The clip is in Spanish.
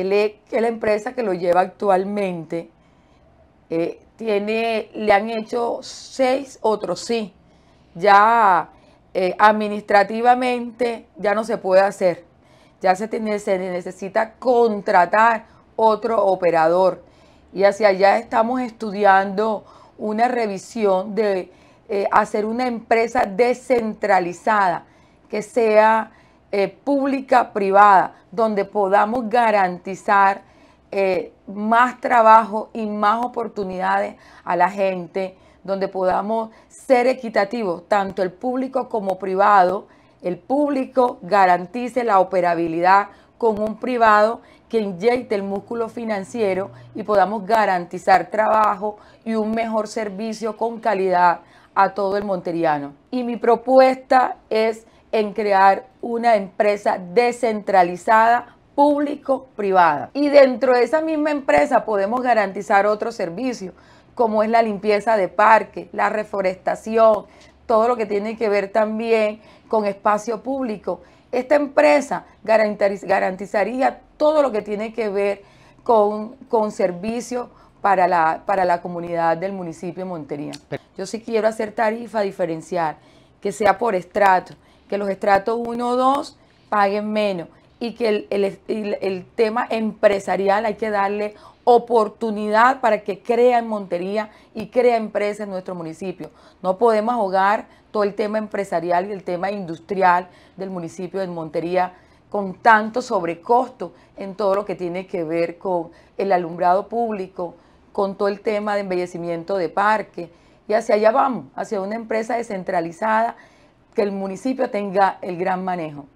es que la empresa que lo lleva actualmente, eh, tiene, le han hecho seis otros sí. Ya eh, administrativamente ya no se puede hacer. Ya se, necesita contratar otro operador. Y hacia allá estamos estudiando una revisión de eh, hacer una empresa descentralizada que sea eh, pública-privada, donde podamos garantizar eh, más trabajo y más oportunidades a la gente, donde podamos ser equitativos, tanto el público como privado, el público garantice la operabilidad con un privado que inyecte el músculo financiero y podamos garantizar trabajo y un mejor servicio con calidad a todo el monteriano. Y mi propuesta es en crear una empresa descentralizada público-privada. Y dentro de esa misma empresa podemos garantizar otros servicios, como es la limpieza de parques, la reforestación, todo lo que tiene que ver también con espacio público. Esta empresa garantizaría todo lo que tiene que ver con, con servicios para la, para la comunidad del municipio de Montería. Yo sí quiero hacer tarifa diferencial, que sea por estrato, que los estratos 1 o 2 paguen menos y que el, tema empresarial hay que darle oportunidad para que crea en Montería y crea empresas en nuestro municipio. No podemos ahogar todo el tema empresarial y el tema industrial del municipio de Montería con tanto sobrecosto en todo lo que tiene que ver con el alumbrado público, con todo el tema de embellecimiento de parque. Y hacia allá vamos, hacia una empresa descentralizada que el municipio tenga el gran manejo.